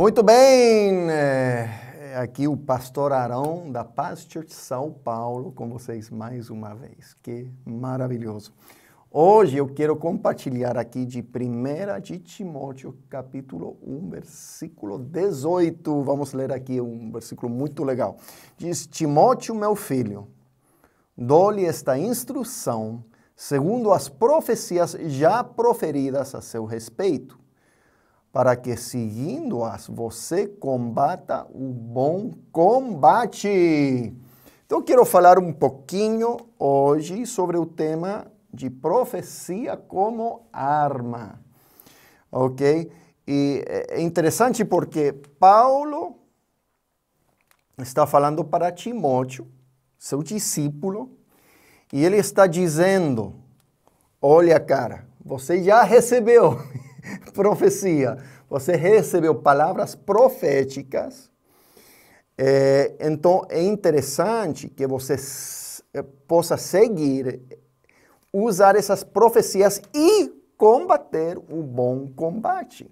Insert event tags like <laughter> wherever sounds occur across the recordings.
Muito bem, é, aqui o pastor Arão da Pastor de São Paulo com vocês mais uma vez. Que maravilhoso. Hoje eu quero compartilhar aqui de 1 de Timóteo, capítulo 1, versículo 18. Vamos ler aqui um versículo muito legal. Diz: Timóteo, meu filho, dou-lhe esta instrução, segundo as profecias já proferidas a seu respeito para que seguindo-as você combata o bom combate. Então, quero falar um pouquinho hoje sobre o tema de profecia como arma. Ok? E é, é interessante porque Paulo está falando para Timóteo, seu discípulo, e ele está dizendo: Olha, cara, você já recebeu. <laughs> <laughs> profecia. Você recebeu palavras proféticas. É, então, é interessante que você eh, possa seguir, usar essas profecias e combater o bom combate.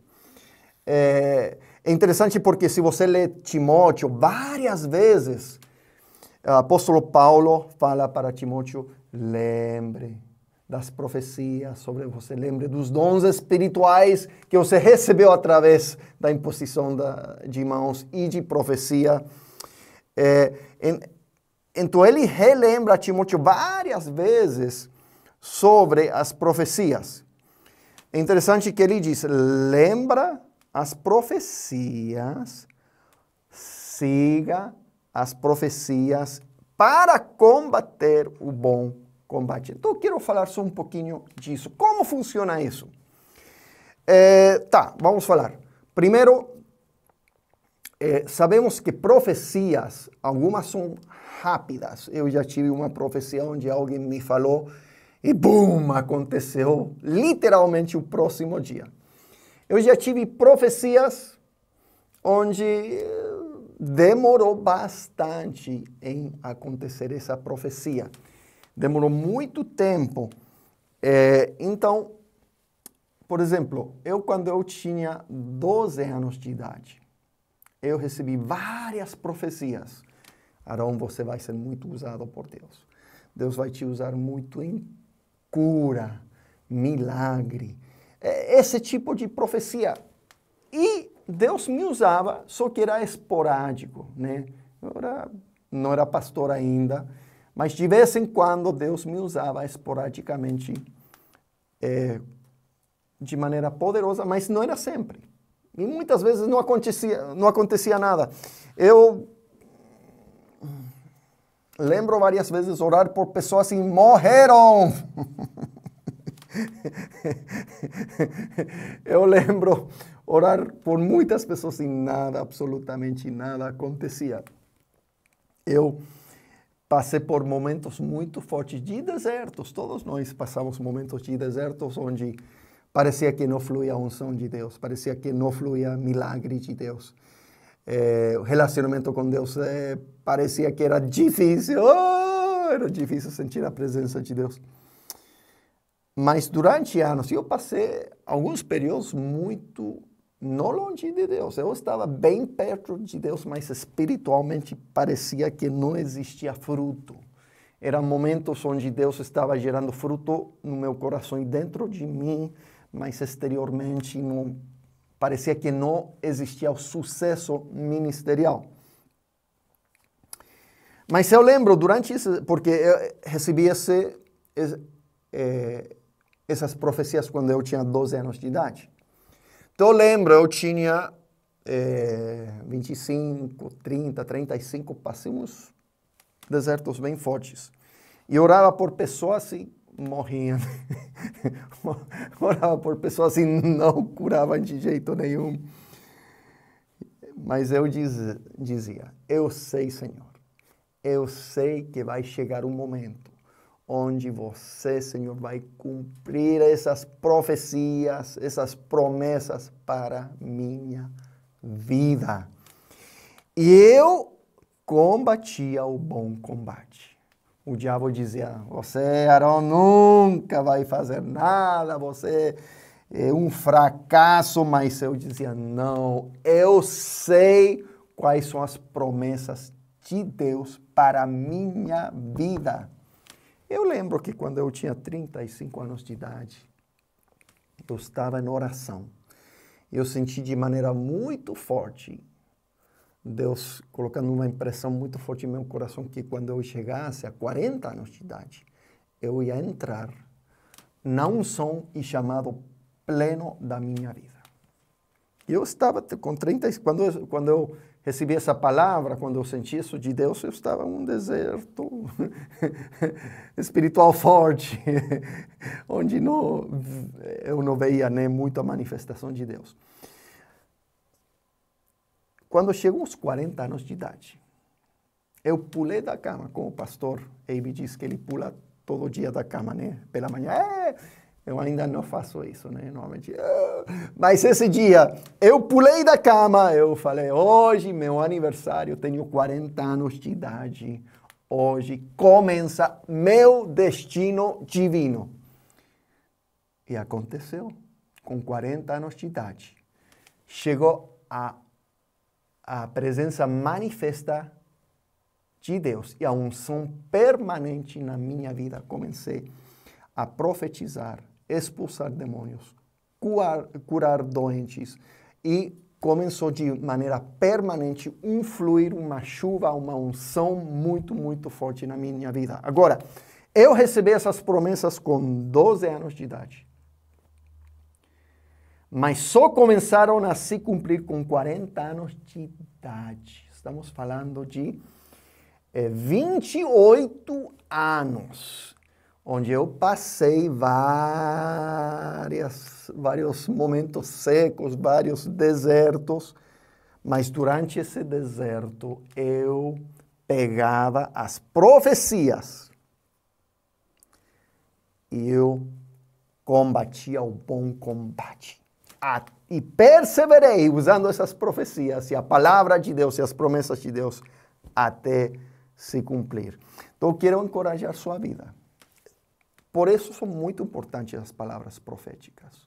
É, é interessante porque se você lê Timóteo, várias vezes, o apóstolo Paulo fala para Timóteo, lembre das profecias, sobre você lembre dos dons espirituais que você recebeu através da imposição da, de mãos e de profecia. É, em, então ele relembra a Timóteo várias vezes sobre as profecias. É interessante que ele diz: lembra as profecias, siga as profecias para combater o bom combate. Então, eu quero falar só um pouquinho disso. Como funciona isso? É, tá, vamos falar. Primeiro, é, sabemos que profecias, algumas são rápidas. Eu já tive uma profecia onde alguém me falou e, bum, aconteceu literalmente o próximo dia. Eu já tive profecias onde eh, demorou bastante em acontecer essa profecia demorou muito tempo. É, então, por exemplo, eu quando eu tinha 12 anos de idade, eu recebi várias profecias. Arão, você vai ser muito usado por Deus. Deus vai te usar muito em cura, milagre, é, esse tipo de profecia. E Deus me usava, só que era esporádico, né? Eu era, não era pastor ainda. Mas de vez em quando Deus me usava esporadicamente, é, de maneira poderosa, mas não era sempre. E muitas vezes não acontecia, não acontecia nada. Eu lembro várias vezes orar por pessoas assim, morreram! <laughs> Eu lembro orar por muitas pessoas e nada, absolutamente nada acontecia. Eu passei por momentos muito fortes de desertos. Todos nós passamos momentos de desertos onde parecia que não fluía a unção de Deus, parecia que não fluía milagre de Deus. É, o relacionamento com Deus é, parecia que era difícil, oh, era difícil sentir a presença de Deus. Mas durante anos, eu passei alguns períodos muito não longe de Deus. Eu estava bem perto de Deus, mas espiritualmente parecia que não existia fruto. Eram momentos onde Deus estava gerando fruto no meu coração e dentro de mim, mas exteriormente não, parecia que não existia o sucesso ministerial. Mas eu lembro durante isso, porque eu recebi esse, esse, eh, essas profecias quando eu tinha 12 anos de idade. Então eu lembro, eu tinha é, 25, 30, 35, passei uns desertos bem fortes. E orava por pessoas assim, morriam. Né? <laughs> orava por pessoas assim, não curavam de jeito nenhum. Mas eu diz, dizia, eu sei, Senhor, eu sei que vai chegar um momento onde você, Senhor, vai cumprir essas profecias, essas promessas para minha vida. E eu combatia o bom combate. O diabo dizia: Você, Arão, nunca vai fazer nada, você é um fracasso. Mas eu dizia: Não, eu sei quais são as promessas de Deus para a minha vida. Eu lembro que quando eu tinha 35 anos de idade, eu estava em oração. Eu senti de maneira muito forte Deus colocando uma impressão muito forte no meu coração que quando eu chegasse a 40 anos de idade, eu ia entrar na unção e chamado pleno da minha vida. E eu estava com 30, quando, quando eu recebi essa palavra, quando eu senti isso de Deus, eu estava um deserto <laughs> espiritual forte, <laughs> onde não, eu não veia nem né, muito a manifestação de Deus. Quando chegou aos 40 anos de idade, eu pulei da cama, como o pastor Abe diz que ele pula todo dia da cama, né? Pela manhã, é! Eu ainda não faço isso, né? Normalmente. Ah, mas esse dia eu pulei da cama, eu falei: hoje, meu aniversário, tenho 40 anos de idade. Hoje começa meu destino divino. E aconteceu. Com 40 anos de idade, chegou a, a presença manifesta de Deus e a unção permanente na minha vida. Comecei a profetizar expulsar demônios, curar, curar doentes. E começou de maneira permanente influir uma chuva, uma unção muito, muito forte na minha vida. Agora, eu recebi essas promessas com 12 anos de idade. Mas só começaram a se cumprir com 40 anos de idade. Estamos falando de é, eh, 28 anos onde eu passei várias, vários momentos secos, vários desertos, mas durante esse deserto eu pegava as profecias e eu combatia o bom combate. Ah, e perseverei usando essas profecias e a palavra de Deus e as promessas de Deus até se cumprir. Então, quero encorajar sua vida. Por isso são muito importantes as palavras proféticas.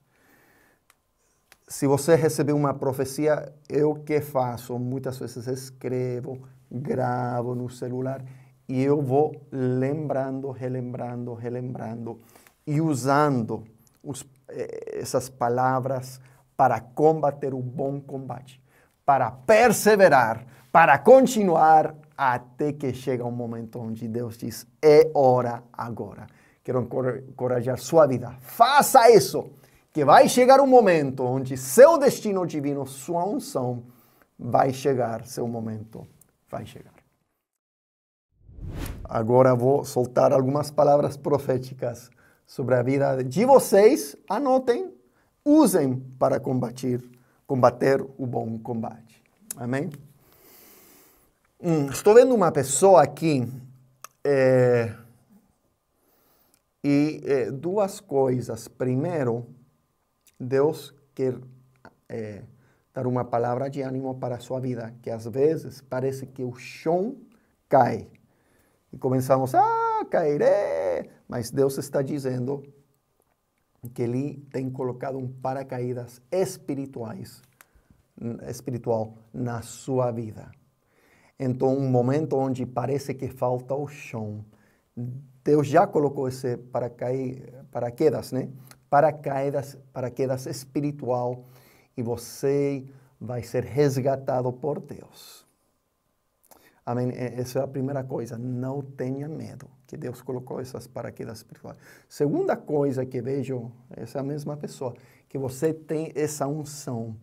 Se você receber uma profecia, eu que faço? Muitas vezes escrevo, gravo no celular e eu vou lembrando, relembrando, relembrando e usando os, eh, essas palavras para combater o bom combate, para perseverar, para continuar até que chega um momento onde Deus diz: é hora agora. Quero encorajar sua vida. Faça isso, que vai chegar um momento onde seu destino divino, sua unção, vai chegar, seu momento vai chegar. Agora vou soltar algumas palavras proféticas sobre a vida de vocês. Anotem, usem para combater, combater o bom combate. Amém? Hum, estou vendo uma pessoa aqui. É e eh, duas coisas. Primeiro, Deus quer eh, dar uma palavra de ânimo para a sua vida, que às vezes parece que o chão cai. E começamos, ah, cairé Mas Deus está dizendo que Ele tem colocado um paracaídas espirituais, espiritual na sua vida. Então, um momento onde parece que falta o chão, Deus já colocou esse paraquedas, né? Paracaídas, paraquedas espiritual e você vai ser resgatado por Deus. Amém? Essa é a primeira coisa. Não tenha medo, que Deus colocou essas paraquedas espirituais. Segunda coisa que vejo, essa é mesma pessoa, que você tem essa unção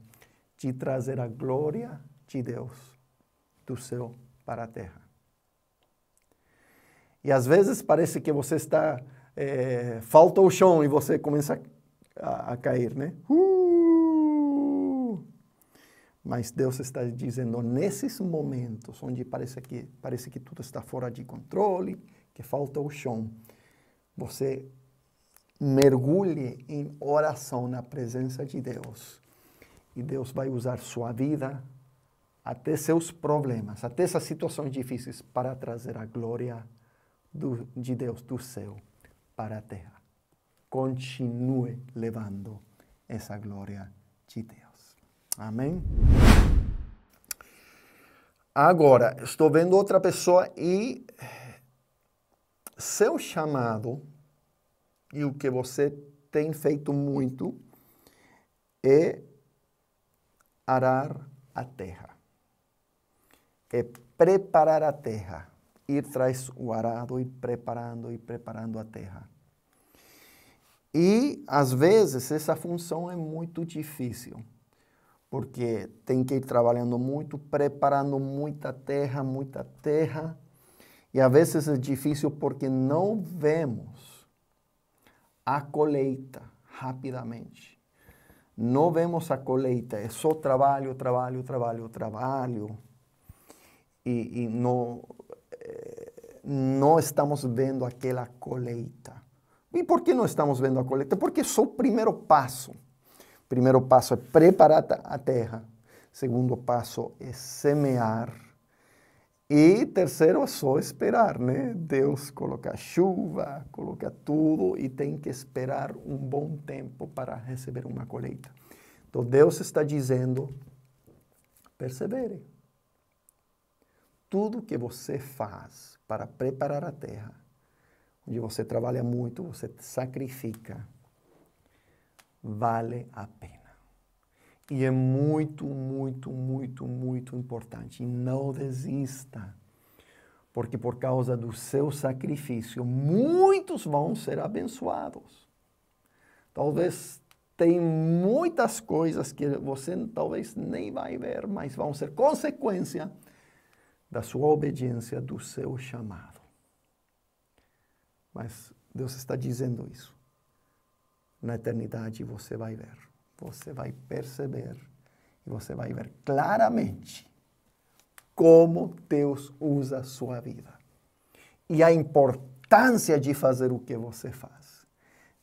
de trazer a glória de Deus do céu para a terra. E às vezes parece que você está, eh, falta o chão e você começa a, a cair, né? Uh! Mas Deus está dizendo, nesses momentos onde parece que, parece que tudo está fora de controle, que falta o chão, você mergulhe em oração na presença de Deus. E Deus vai usar sua vida, até seus problemas, até essas situações difíceis, para trazer a glória a do, de Deus do céu para a terra. Continue levando essa glória de Deus. Amém? Agora, estou vendo outra pessoa e seu chamado e o que você tem feito muito é arar a terra, é preparar a terra ir traz o arado, e preparando, e preparando a terra. E, às vezes, essa função é muito difícil, porque tem que ir trabalhando muito, preparando muita terra, muita terra. E, às vezes, é difícil porque não vemos a colheita rapidamente. Não vemos a colheita, é só trabalho, trabalho, trabalho, trabalho. E, e não, não estamos vendo aquela colheita. E por que não estamos vendo a colheita? Porque só o primeiro passo. O primeiro passo é preparar a terra. O segundo passo é semear. E terceiro é só esperar, né? Deus coloca chuva, coloca tudo e tem que esperar um bom tempo para receber uma colheita. Então Deus está dizendo: persevere tudo que você faz para preparar a terra, onde você trabalha muito, você sacrifica, vale a pena. E é muito, muito, muito, muito importante. E não desista, porque por causa do seu sacrifício, muitos vão ser abençoados. Talvez tem muitas coisas que você talvez nem vai ver, mas vão ser consequência da sua obediência, do seu chamado. Mas Deus está dizendo isso. Na eternidade você vai ver, você vai perceber e você vai ver claramente como Deus usa a sua vida e a importância de fazer o que você faz.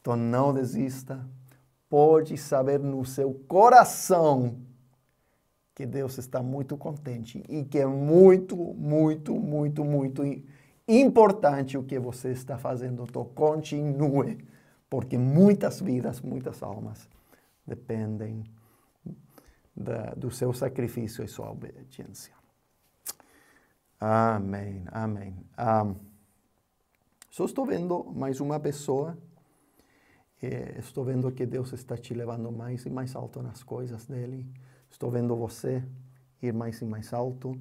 Então não desista, pode saber no seu coração que Deus está muito contente e que é muito, muito, muito, muito importante o que você está fazendo. Então, continue, porque muitas vidas, muitas almas dependem da, do seu sacrifício e sua obediência. Amém, amém. Um, só estou vendo mais uma pessoa. Eh, estou vendo que Deus está te levando mais e mais alto nas coisas dele estou vendo você ir mais e mais alto.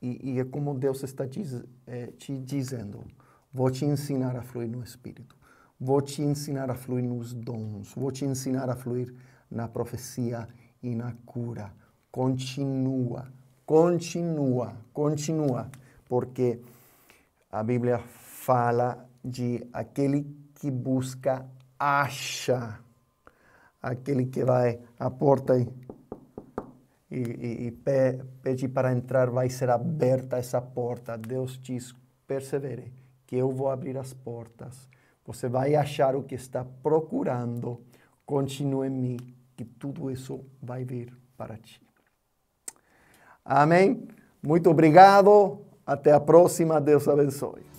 E, e é como Deus está diz, é, te dizendo: vou te ensinar a fluir no Espírito, vou te ensinar a fluir nos dons, vou te ensinar a fluir na profecia e na cura. Continua, continua, continua, porque a Bíblia fala de aquele que busca, acha. Aquele que vai à porta e e, e, e pe, pede para entrar, vai ser aberta essa porta. Deus diz: persevere, que eu vou abrir as portas. Você vai achar o que está procurando. Continue em mim, que tudo isso vai vir para ti. Amém? Muito obrigado. Até a próxima. Deus abençoe.